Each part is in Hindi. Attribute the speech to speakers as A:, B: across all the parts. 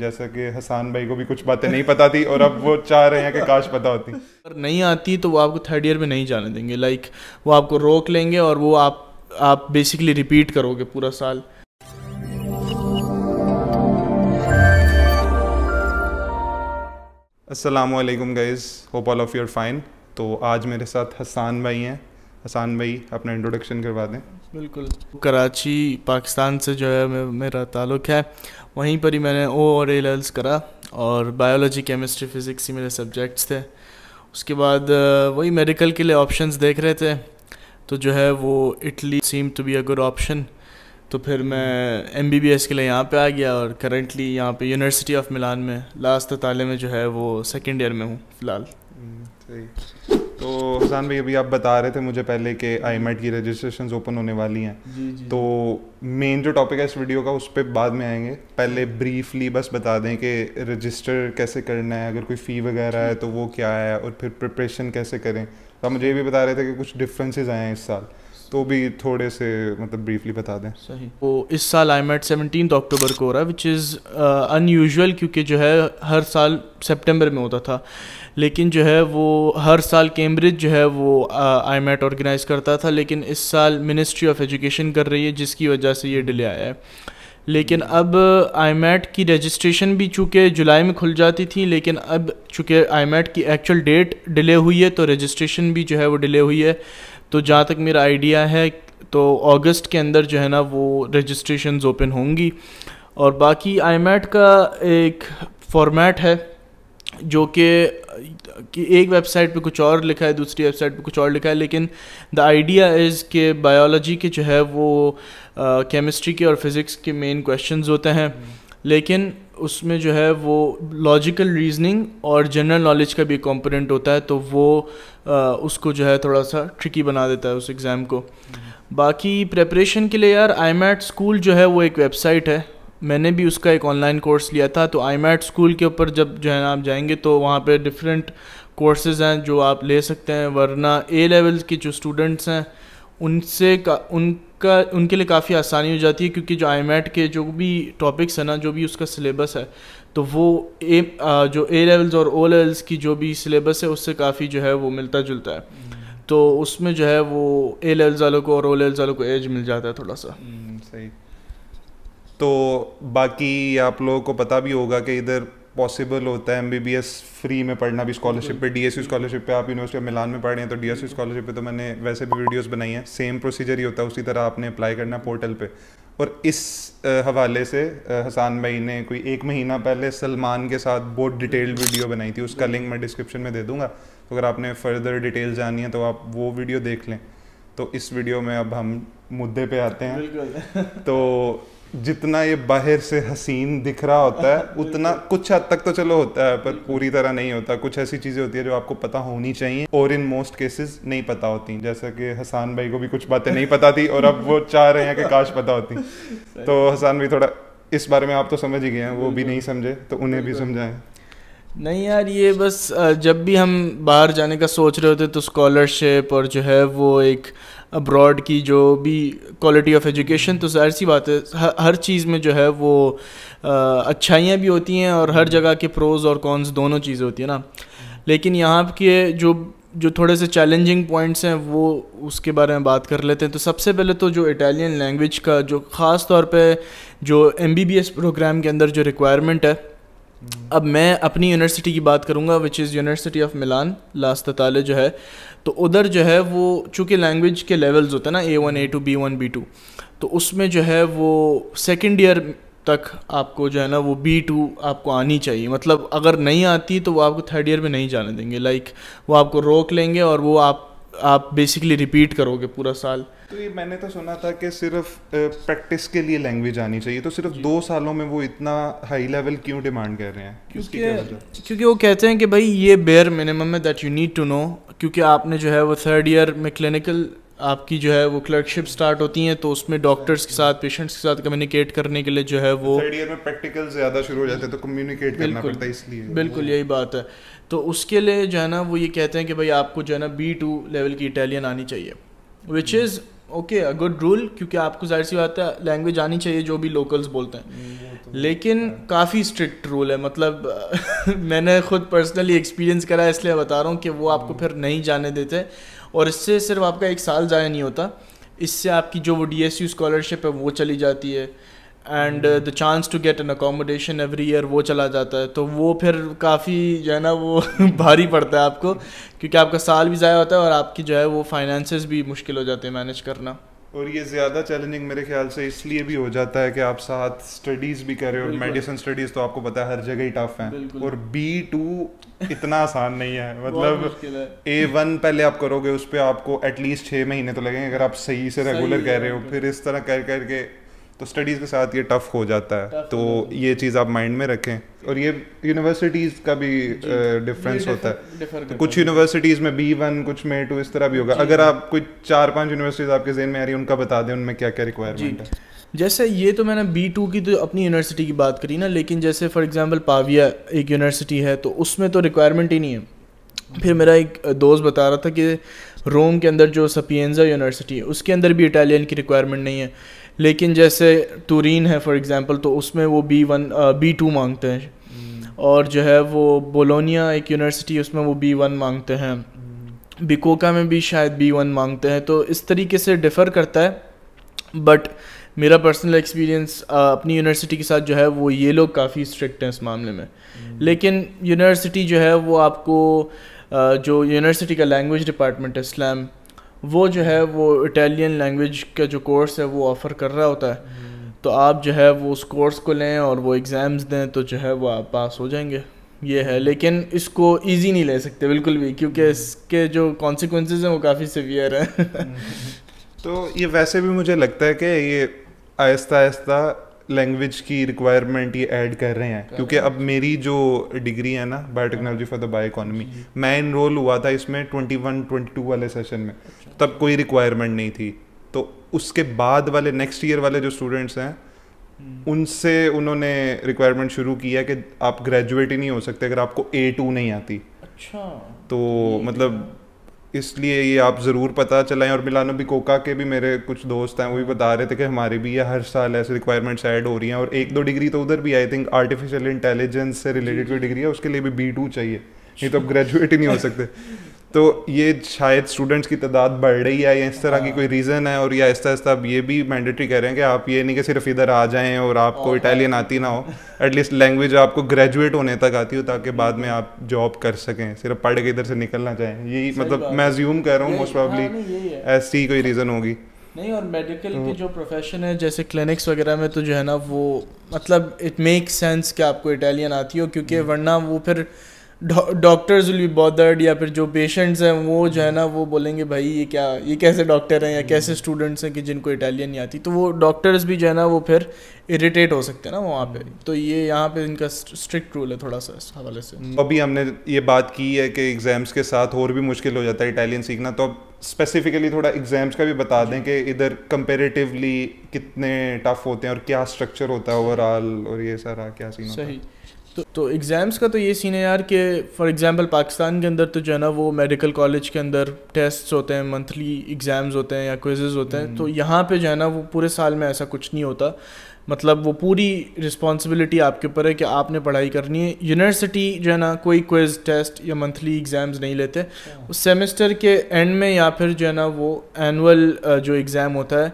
A: जैसा कि हसान भाई को भी कुछ बातें नहीं पता थी और अब वो चाह रहे हैं कि काश पता होती अगर
B: नहीं आती तो वो आपको थर्ड ईयर में नहीं जाने देंगे लाइक वो आपको रोक लेंगे और वो आप आप बेसिकली रिपीट करोगे पूरा साल
A: अस्सलाम वालेकुम guys hope all of you are fine
B: तो आज मेरे साथ हसान भाई हैं हसान भाई अपना इंट्रोडक्शन करवा दें बिल्कुल कराची पाकिस्तान से जो है मे, मेरा ताल्लुक़ है वहीं पर ही मैंने ओ और एल एल्स करा और बायोलॉजी केमिस्ट्री फ़िज़िक्स ही मेरे सब्जेक्ट्स थे उसके बाद वही मेडिकल के लिए ऑप्शंस देख रहे थे तो जो है वो Italy seem to be a good option तो फिर मैं एम बी बी एस के लिए यहाँ पे आ गया और करेंटली यहाँ पे यूनिवर्सिटी ऑफ मिलान में लास्ट ताले में जो है वो सेकेंड ईयर में हूँ फ़िलहाल हम्म,
A: तो हसान भाई अभी आप बता रहे थे मुझे पहले कि आई एम की रजिस्ट्रेशन ओपन होने वाली हैं तो मेन जो टॉपिक है इस वीडियो का उस पर बाद में आएंगे पहले ब्रीफली बस बता दें कि रजिस्टर कैसे करना है अगर कोई फ़ी वगैरह है तो वो क्या है और फिर प्रिपरेशन कैसे करें तो आप मुझे ये भी बता रहे थे कि कुछ डिफ्रेंसेज आए हैं इस साल तो भी थोड़े से मतलब ब्रीफली बता दें सही
B: वो इस साल आई मेट सेवनटीन अक्टूबर को हो रहा है विच इज़ अनयूजल क्योंकि जो है हर साल सेप्टेम्बर में होता था लेकिन जो है वो हर साल कैम्ब्रिज जो है वो आई मेट ऑर्गेनाइज़ करता था लेकिन इस साल मिनिस्ट्री ऑफ एजुकेशन कर रही है जिसकी वजह से ये डिले आया है लेकिन hmm. अब आई uh, की रजिस्ट्रेशन भी चूँकि जुलाई में खुल जाती थी लेकिन अब चूँकि आई की एक्चुअल डेट डिले हुई है तो रजिस्ट्रेशन भी जो है वो डिले हुई है तो जहाँ तक मेरा आइडिया है तो अगस्त के अंदर जो है ना वो रजिस्ट्रेशन ओपन होंगी और बाकी आई का एक फॉर्मेट है जो कि कि एक वेबसाइट पे कुछ और लिखा है दूसरी वेबसाइट पे कुछ और लिखा है लेकिन द आइडिया इज़ के बायोलॉजी के जो है वो केमिस्ट्री के और फिज़िक्स के मेन क्वेश्चंस होते हैं mm. लेकिन उसमें जो है वो लॉजिकल रीजनिंग और जनरल नॉलेज का भी कंपोनेंट होता है तो वो आ, उसको जो है थोड़ा सा ट्रिकी बना देता है उस एग्ज़ाम को हम्म। बाकी प्रेपरेशन के लिए यार आई मैट स्कूल जो है वो एक वेबसाइट है मैंने भी उसका एक ऑनलाइन कोर्स लिया था तो आई मैट स्कूल के ऊपर जब जो है ना आप जाएंगे तो वहाँ पर डिफरेंट कोर्सेज हैं जो आप ले सकते हैं वरना ए लेवल के जो स्टूडेंट्स हैं उनसे का उनका उनके लिए काफ़ी आसानी हो जाती है क्योंकि जो आई के जो भी टॉपिक्स है ना जो भी उसका सिलेबस है तो वो ए जो ए लेवल्स और ओ लेवल्स की जो भी सिलेबस है उससे काफ़ी जो है वो मिलता जुलता है हम्म। तो उसमें जो है वो ए लेवल्स वालों को और ओ लेवल्स वालों को एज मिल जाता है थोड़ा सा
A: हम्म, सही तो बाकी आप लोगों को पता भी होगा कि इधर पॉसिबल होता है एम फ्री में पढ़ना भी स्कॉलरशिप पे डी स्कॉलरशिप पे आप यूनिवर्सिटी ऑफ मिलान में पढ़ रहे हैं तो डी स्कॉलरशिप पे तो मैंने वैसे भी वीडियोस बनाई हैं सेम प्रोसीजर ही होता है उसी तरह आपने अप्लाई करना पोर्टल पे और इस हवाले से हसान भाई ने कोई एक महीना पहले सलमान के साथ बहुत डिटेल्ड वीडियो बनाई थी उसका लिंक मैं डिस्क्रिप्शन में दे दूंगा तो अगर आपने फर्दर डिटेल जानी है तो आप वो वीडियो देख लें तो इस वीडियो में अब हम मुद्दे पे आते हैं तो जितना ये बाहर से हसीन दिख रहा होता है उतना कुछ हद तक तो चलो होता है पर पूरी तरह नहीं होता कुछ ऐसी चीज़ें होती है जो आपको पता होनी चाहिए और इन मोस्ट केसेस नहीं पता होती जैसा कि हसान भाई को भी कुछ बातें नहीं पता थी और अब वो चाह रहे हैं कि काश पता होती तो हसान भाई थोड़ा इस बारे में आप तो समझ ही गए हैं वो भी नहीं समझे तो उन्हें भी
B: समझाएं नहीं यार ये बस जब भी हम बाहर जाने का सोच रहे होते तो स्कॉलरशिप और जो है वो एक अब्रॉड की जो भी क्वालिटी ऑफ एजुकेशन तो जाहिर सी बात है हर, चीज़ में जो है वो अच्छाइयाँ भी होती हैं और हर जगह के प्रोज़ और कॉन्स दोनों चीज़ें होती हैं ना लेकिन यहाँ के जो जो थोड़े से चैलेंजिंग पॉइंट्स हैं वो उसके बारे में बात कर लेते हैं तो सबसे पहले तो जो इटालियन लैंग्वेज का जो ख़ास तौर पे जो एम प्रोग्राम के अंदर जो रिक्वायरमेंट है अब मैं अपनी यूनिवर्सिटी की बात करूँगा which is University of Milan last ताले जो है तो उधर जो है वो चूँकि लैंग्वेज के लेवल्स होते हैं ना A one A two B one B two तो उसमें जो है वो सेकेंड ईयर तक आपको जो है ना वो बी टू आपको आनी चाहिए मतलब अगर नहीं आती तो वो आपको थर्ड ईयर में नहीं जाने देंगे लाइक like, वो आपको रोक लेंगे और वो आप आप बेसिकली रिपीट करोगे पूरा साल
A: तो ये मैंने तो सुना था कि सिर्फ प्रैक्टिस के लिए लैंग्वेज आनी चाहिए तो सिर्फ दो सालों में वो इतना हाई लेवल क्यों डिमांड कर रहे हैं क्योंकि
B: क्योंकि वो कहते हैं कि भाई ये बेयर मिनिमम है that you need to know क्योंकि आपने जो है वो थर्ड ईयर में क्लिनिकल आपकी जो है वो क्लर्कशिप स्टार्ट होती हैं तो उसमें डॉक्टर्स के साथ पेशेंट्स के साथ कम्युनिकेट करने के लिए जो है वो थर्ड ईयर में प्रैक्टिकल ज़्यादा शुरू हो जाते हैं तो कम्युनिकेट करना पड़ता है इसलिए बिल्कुल यही बात है तो उसके लिए जो है ना वो ये कहते हैं कि भाई आपको जो है ना बी टू लेवल की इटालियन आनी चाहिए which is hmm. Okay a good rule क्योंकि आपको जाहिर सी बात है लैंग्वेज आनी चाहिए जो भी लोकल्स बोलते हैं हम्म, तो लेकिन काफ़ी स्ट्रिक्ट रूल है मतलब मैंने खुद पर्सनली एक्सपीरियंस करा इसलिए बता रहा हूँ कि वो आपको हम्म। फिर नहीं जाने देते और इससे सिर्फ आपका एक साल ज़ाया नहीं होता इससे आपकी जो वो डी स्कॉलरशिप है वो चली जाती है and the chance to get an accommodation every year वो चला जाता है तो वो फिर काफ़ी जो है ना वो भारी पड़ता है आपको क्योंकि आपका साल भी ज़ाया होता है और आपकी जो है वो फाइनेंसेस भी मुश्किल हो जाते हैं मैनेज करना
A: और ये ज़्यादा चैलेंजिंग मेरे ख्याल से इसलिए भी हो जाता है कि आप साथ स्टडीज़ भी कर रहे हो मेडिसिन स्टडीज़ तो आपको पता है हर जगह ही टफ हैं और बी टू इतना आसान नहीं है मतलब ए वन पहले आप करोगे उस पर आपको एटलीस्ट छः महीने तो लगेंगे अगर आप सही से रेगुलर कह रहे हो फिर इस तरह कर करके तो स्टडीज़ के साथ ये टफ हो जाता है तो ये चीज़ आप माइंड में रखें और ये यूनिवर्सिटीज़ का भी डिफरेंस होता है तो कुछ यूनिवर्सिटीज़ में बी
B: वन कुछ में टू
A: इस तरह भी होगा अगर आप कोई चार पांच यूनिवर्सिटीज़ आपके जेन में आ रही है उनका बता दें उनमें क्या क्या
B: रिक्वायरमेंट है जैसे ये तो मैंने बी टू की तो अपनी यूनिवर्सिटी की बात करी ना लेकिन जैसे फॉर एग्ज़ाम्पल पाविया एक यूनिवर्सिटी है तो उसमें तो रिक्वायरमेंट ही नहीं है फिर मेरा एक दोस्त बता रहा था कि रोम के अंदर जो सपियजा यूनिवर्सिटी है उसके अंदर भी इटालियन की रिक्वायरमेंट नहीं है लेकिन जैसे तुरीन है फॉर एग्ज़ाम्पल तो उसमें वो बी वन बी टू मांगते हैं hmm. और जो है वो बोलोनिया एक यूनिवर्सिटी उसमें वो बी वन मांगते हैं hmm. बिकोका में भी शायद बी वन मांगते हैं तो इस तरीके से डिफ़र करता है बट मेरा पर्सनल एक्सपीरियंस अपनी यूनिवर्सिटी के साथ जो है वो ये लोग काफ़ी स्ट्रिक्ट हैं इस मामले में hmm. लेकिन यूनिवर्सिटी जो है वो आपको जो यूनिवर्सिटी का लैंग्वेज डिपार्टमेंट है स्लैम वो जो है वो इटालियन लैंग्वेज का जो कोर्स है वो ऑफ़र कर रहा होता है hmm. तो आप जो है वो उस कोर्स को लें और वो एग्ज़ाम्स दें तो जो है वो आप पास हो जाएंगे ये है लेकिन इसको इजी नहीं ले सकते बिल्कुल भी क्योंकि hmm. इसके जो कॉन्सिक्वेंस हैं वो काफ़ी सिवियर हैं hmm. तो ये वैसे भी मुझे लगता है कि
A: ये आहिस्ता आहिस्ता लैंग्वेज की रिक्वायरमेंट ये ऐड कर रहे हैं क्योंकि अब मेरी जो डिग्री है ना biotechnology for the bio economy मैं इनरोल हुआ था इसमें ट्वेंटी वन ट्वेंटी टू वाले सेशन में अच्छा। तब कोई रिक्वायरमेंट नहीं थी तो उसके बाद वाले नेक्स्ट ईयर वाले जो स्टूडेंट्स हैं हम्म। उनसे उन्होंने रिक्वायरमेंट शुरू की है कि आप ग्रेजुएट ही नहीं हो सकते अगर आपको ए टू नहीं आती अच्छा तो मतलब इसलिए ये आप ज़रूर पता चलाएं और मिलानो बिकोका के भी मेरे कुछ दोस्त हैं वो भी बता रहे थे कि हमारे भी ये हर साल ऐसे रिक्वायरमेंट्स ऐड हो रही हैं और एक दो डिग्री तो उधर भी आई थिंक आर्टिफिशियल इंटेलिजेंस से रिलेटेड कोई डिग्री है उसके लिए भी बी टू चाहिए नहीं तो आप ग्रेजुएट ही नहीं हो सकते तो ये शायद स्टूडेंट्स की तादाद बढ़ रही है या इस तरह की हाँ। कोई रीज़न है और या आहिस्ता आहिस्ता आप ये भी मैंडेटरी कह रहे हैं कि आप ये नहीं कि सिर्फ इधर आ जाएं और आपको इटालियन आती ना हो एटलीस्ट लैंग्वेज आपको ग्रेजुएट होने तक आती हो ताकि बाद में आप जॉब कर सकें सिर्फ पढ़ के इधर से निकलना चाहें यही मतलब मैं ज्यूम कर रहा हूँ मोस्ट प्रॉब्ली ऐसी कोई रीज़न होगी
B: नहीं और मेडिकल की तो जो प्रोफेशन है जैसे क्लिनिक्स वगैरह में तो जो है ना वो मतलब इट मेक सेंस कि आपको इटालियन आती हो क्योंकि हम्म। वरना वो फिर डॉक्टर्स विल बी बॉदर्ड या फिर जो पेशेंट्स हैं वो जो है ना वो बोलेंगे भाई ये क्या ये कैसे डॉक्टर हैं या कैसे स्टूडेंट्स hmm. हैं कि जिनको इटालियन नहीं आती तो वो डॉक्टर्स भी जो है ना वो फिर इरिटेट हो सकते हैं ना वहाँ पे hmm. तो ये यहाँ पे इनका स्ट्रिक्ट रूल है थोड़ा सा इस हवाले से hmm. अभी हमने
A: ये बात की है कि एग्ज़ाम्स के साथ और भी मुश्किल हो जाता है इटालियन सीखना तो अब स्पेसिफिकली थोड़ा एग्ज़ाम्स का भी बता दें कि इधर कंपेरेटिवली कितने टफ होते हैं और क्या स्ट्रक्चर होता है ओवरऑल और ये सारा क्या सीन सही होता
B: है? तो तो एग्ज़ाम्स का तो ये सीन है यार कि फॉर एग्ज़ाम्पल पाकिस्तान के अंदर तो जो है ना वो मेडिकल कॉलेज के अंदर टेस्ट होते हैं मंथली एग्ज़ाम्स होते हैं या क्विजेज होते हैं तो हम्म। यहाँ पे जो है ना वो पूरे साल में ऐसा कुछ नहीं होता मतलब वो पूरी रिस्पॉन्सिबिलिटी आपके ऊपर है कि आपने पढ़ाई करनी है यूनिवर्सिटी जो है ना कोई क्विज टेस्ट या मंथली एग्ज़ाम्स नहीं लेते अच्छा। उस सेमेस्टर के एंड में या फिर जो है ना वो एनुअल जो एग्ज़ाम होता है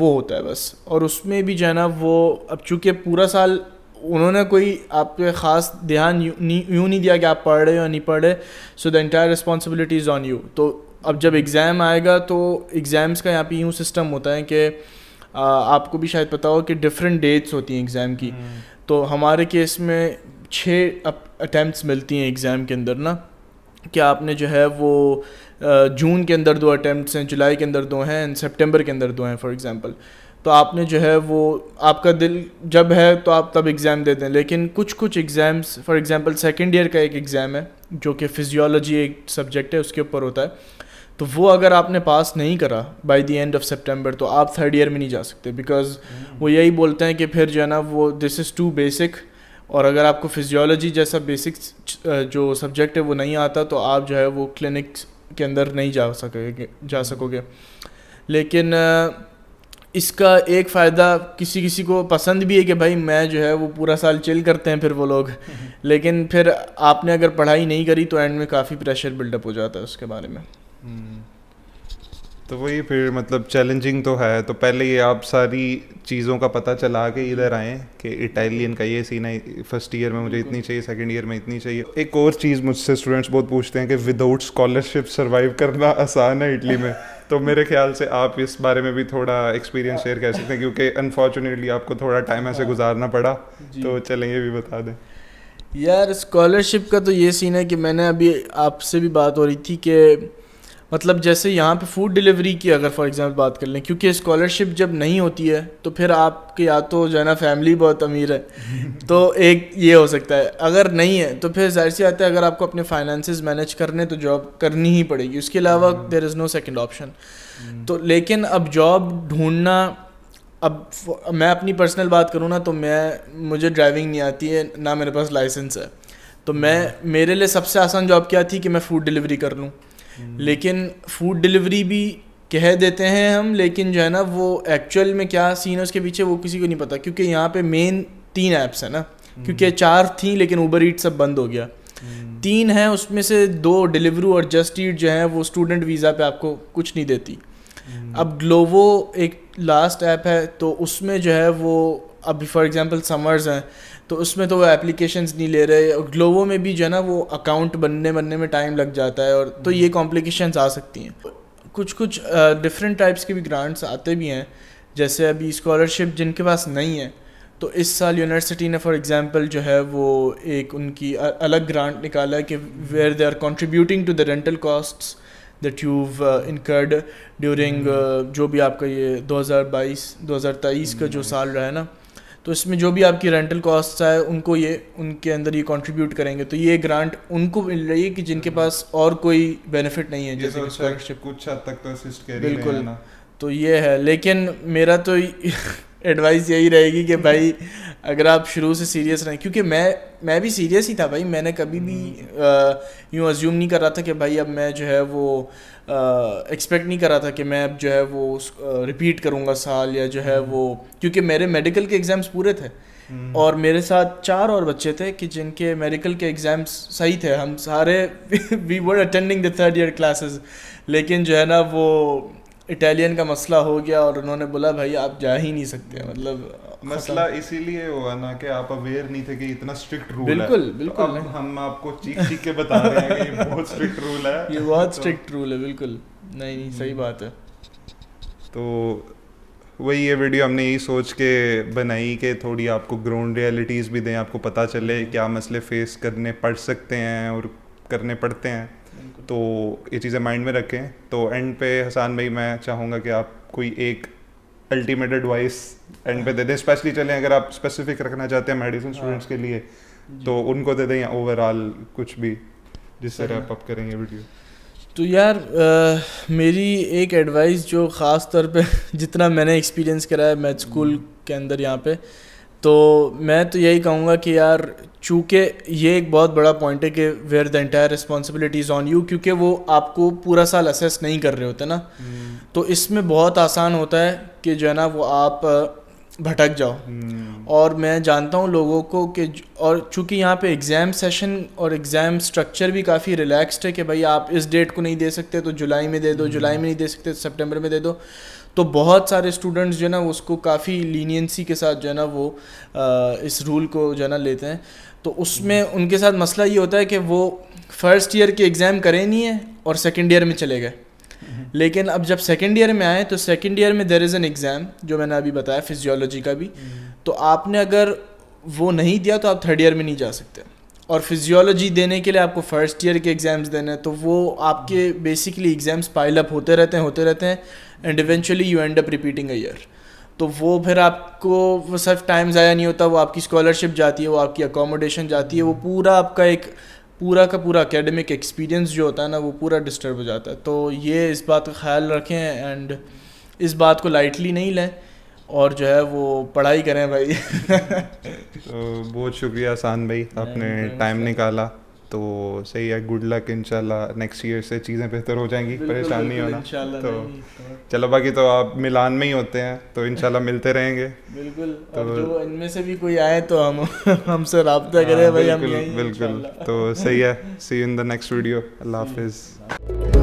B: वो होता है बस और उसमें भी जो है ना वो अब चूँकि पूरा साल उन्होंने कोई आप पे ख़ास ध्यान यूँ नहीं, नहीं दिया कि आप पढ़ रहे हो नहीं पढ़ रहे so the entire responsibility is on you तो अब जब एग्ज़ाम आएगा तो एग्ज़ाम्स का यहाँ पे यूँ सिस्टम होता है कि आपको भी शायद पता हो कि डिफरेंट डेट्स होती हैं एग्ज़ाम की hmm. तो हमारे केस में छः अटैम्प्ट मिलती हैं एग्ज़ाम के अंदर ना कि आपने जो है वो जून के अंदर दो अटैम्प्ट हैं जुलाई के अंदर दो हैं एंड सेप्टेम्बर के अंदर दो हैं फॉर एग्ज़ाम्पल तो आपने जो है वो आपका दिल जब है तो आप तब एग्ज़ाम देते हैं लेकिन कुछ कुछ exams for example second year का एक एग्ज़ाम है जो कि फिजियोलॉजी एक सब्जेक्ट है उसके ऊपर होता है तो वो अगर आपने पास नहीं करा by the end of September तो आप थर्ड ईयर में नहीं जा सकते बिकॉज वो hmm. यही बोलते हैं कि फिर जो है ना वो दिस इज़ टू बेसिक और अगर आपको फिजियोलॉजी जैसा बेसिक जो सब्जेक्ट है वो नहीं आता तो आप जो है वो क्लिनिक के अंदर नहीं जा सकोगे जा सकोगे लेकिन इसका एक फ़ायदा किसी किसी को पसंद भी है कि भाई मैं जो है वो पूरा साल चिल करते हैं फिर वो लोग लेकिन फिर आपने अगर पढ़ाई नहीं करी तो एंड में काफ़ी प्रेशर बिल्डअप हो जाता है उसके बारे में
A: हम्म। तो वही फिर मतलब चैलेंजिंग तो है तो पहले ये आप सारी चीज़ों का पता चला के इधर आए कि इटालियन का ये सीन है फर्स्ट ईयर में मुझे इतनी चाहिए सेकंड ईयर में इतनी चाहिए एक और चीज़ मुझसे स्टूडेंट्स बहुत पूछते हैं कि विदाउट स्कॉलरशिप सर्वाइव करना आसान है इटली में तो मेरे ख्याल से आप इस बारे में भी थोड़ा एक्सपीरियंस शेयर कर सकते हैं क्योंकि अनफॉर्चुनेटली आपको थोड़ा टाइम ऐसे गुजारना पड़ा तो चलें ये भी बता दें
B: यार स्कॉलरशिप का तो ये सीन है कि मैंने अभी आपसे भी बात हो रही थी कि मतलब जैसे यहाँ पे फूड डिलीवरी की अगर फॉर एग्जांपल बात कर लें क्योंकि स्कॉलरशिप जब नहीं होती है तो फिर आपके या तो जो है ना फैमिली बहुत अमीर है तो एक ये हो सकता है अगर नहीं है तो फिर जाहिर सी आता है अगर आपको अपने फाइनेंस मैनेज करने तो जॉब करनी ही पड़ेगी उसके अलावा there is no second option तो लेकिन अब जॉब ढूंढना अब मैं अपनी पर्सनल बात करूँ ना तो मैं मुझे ड्राइविंग नहीं आती है ना मेरे पास लाइसेंस है तो मैं हम्म। मेरे लिए सबसे आसान जॉब क्या थी कि मैं फूड डिलीवरी कर लूँ हम्म। लेकिन फूड डिलीवरी भी कह देते हैं हम लेकिन जो है ना वो एक्चुअल में क्या सीन है उसके पीछे वो किसी को नहीं पता क्योंकि यहाँ पे मेन तीन ऐप्स हैं ना हम्म। क्योंकि चार थी लेकिन ऊबर ईट सब बंद हो गया हम्म। तीन हैं उसमें से दो डिलीवरू और जस्ट ईट जो है वो स्टूडेंट वीज़ा पे आपको कुछ नहीं देती अब ग्लोवो एक लास्ट ऐप है तो उसमें जो है वो अभी फॉर एग्जांपल समर्स हैं तो उसमें तो वो एप्लीकेशंस नहीं ले रहे और ग्लोवो में भी जो है ना वो अकाउंट बनने बनने में टाइम लग जाता है और तो ये कॉम्प्लिकेशंस आ सकती हैं कुछ कुछ डिफरेंट टाइप्स के भी ग्रांट्स आते भी हैं जैसे अभी स्कॉलरशिप जिनके पास नहीं है तो इस साल यूनिवर्सिटी ने फॉर एग्जांपल जो है वो एक उनकी अलग ग्रांट निकाला है कि where they are contributing to the rental costs that you incurred during जो भी आपका ये 2022 2023 का जो हम्म। साल रहा है ना तो इसमें जो भी आपकी रेंटल कॉस्ट है उनको ये उनके अंदर ये कंट्रीब्यूट करेंगे तो ये ग्रांट उनको मिल रही है कि जिनके हम्म। पास और कोई बेनिफिट नहीं है जैसे तो कुछ हद तक तो असिस्ट बिल्कुल तो ये है लेकिन मेरा तो एडवाइस यही रहेगी कि भाई अगर आप शुरू से सीरियस रहें क्योंकि मैं मैं भी सीरियस ही था भाई मैंने कभी भी हम्म। यूँ अज्यूम नहीं कर रहा था कि भाई अब मैं जो है वो एक्सपेक्ट नहीं कर रहा था कि मैं अब जो है वो रिपीट करूँगा साल या जो है हम्म। वो क्योंकि मेरे मेडिकल के एग्ज़ाम्स पूरे थे हम्म। और मेरे साथ चार और बच्चे थे कि जिनके मेडिकल के एग्ज़ाम्स सही थे हम सारे we were attending the third year classes लेकिन जो है ना वो इटालियन का मसला हो गया और उन्होंने बोला भाई आप जा ही नहीं सकते मतलब मसला
A: इसीलिए हुआ ना कि आप अवेयर नहीं थे कि इतना स्ट्रिक्ट रूल बिल्कुल
B: है बिल्कुल तो बिल्कुल तो हम आपको चीख चीख के बता रहे हैं कि ये बहुत स्ट्रिक्ट रूल है ये बहुत स्ट्रिक्ट तो, रूल है बिल्कुल नहीं नहीं सही हम्म। बात है
A: तो वही ये वीडियो हमने यही सोच के बनाई कि थोड़ी आपको ग्राउंड रियलिटीज़ भी दें आपको पता चले क्या मसले फेस करने पड़ सकते हैं और करने पड़ते हैं तो ये चीज़ें माइंड में रखें तो एंड पे हसान भाई मैं चाहूँगा कि आप कोई एक अल्टीमेट एडवाइस एंड पे दे दें स्पेशली चलें अगर आप स्पेसिफिक रखना चाहते हैं मेडिसिन स्टूडेंट्स हाँ। के लिए तो उनको दे दें या ओवरऑल कुछ भी जिस तरह आप अप करेंगे वीडियो
B: तो यार आ, मेरी एक एडवाइस जो ख़ास तौर पे जितना मैंने एक्सपीरियंस करा है मैथ स्कूल हम्म। के अंदर यहाँ पे तो मैं तो यही कहूँगा कि यार चूँकि ये एक बहुत बड़ा पॉइंट है कि where the entire responsibilities on you क्योंकि वो आपको पूरा साल असेस नहीं कर रहे होते ना हम्म। तो इसमें बहुत आसान होता है कि जो है ना वो आप भटक जाओ हम्म। और मैं जानता हूँ लोगों को कि और चूँकि यहाँ पे एग्ज़ाम सेशन और एग्ज़ाम स्ट्रक्चर भी काफ़ी रिलैक्सड है कि भाई आप इस डेट को नहीं दे सकते तो जुलाई में दे दो हम्म। जुलाई में नहीं दे सकते तो सेप्टेम्बर में दे दो तो बहुत सारे स्टूडेंट्स जो है ना उसको काफ़ी लीनियंसी के साथ जो है ना वो आ, इस रूल को जो है ना लेते हैं तो उसमें उनके साथ मसला ये होता है कि वो फर्स्ट ईयर के एग्ज़ाम करें नहीं है और सेकेंड ईयर में चले गए लेकिन अब जब सेकेंड ईयर में आए तो सेकेंड ईयर में देर इज़ एन एग्ज़ाम जो मैंने अभी बताया फिजियोलॉजी का भी हम्म। तो आपने अगर वो नहीं दिया तो आप थर्ड ईयर में नहीं जा सकते और फिजियोलॉजी देने के लिए आपको फर्स्ट ईयर के एग्ज़ाम्स देने हैं तो वो आपके बेसिकली एग्ज़ाम्स पाइल अप होते रहते हैं होते रहते हैं and eventually you end up repeating a year तो वो फिर आपको वो सिर्फ टाइम ज़ाया नहीं होता वो आपकी स्कॉलरशिप जाती है वो आपकी अकोमोडेशन जाती है वो पूरा आपका एक पूरा का पूरा अकेडमिक एक्सपीरियंस जो होता है ना वो पूरा डिस्टर्ब हो जाता है तो ये इस बात का ख्याल रखें एंड इस बात को लाइटली नहीं लें और जो है वो पढ़ाई करें भाई तो
A: बहुत शुक्रिया आसान भाई आपने टाइम निकाला तो सही है गुड लक इंशाल्लाह नेक्स्ट ईयर से चीज़ें बेहतर हो जाएंगी परेशान नहीं होना तो, तो चलो बाकी तो आप मिलान में ही होते हैं तो इंशाल्लाह मिलते रहेंगे बिल्कुल तो
B: इनमें से भी कोई आए तो हम हमसे रबता करें हाँ, भाई
A: बिल्कुल बिल्कुल तो सही है see in the next video अल्लाह हाफिज़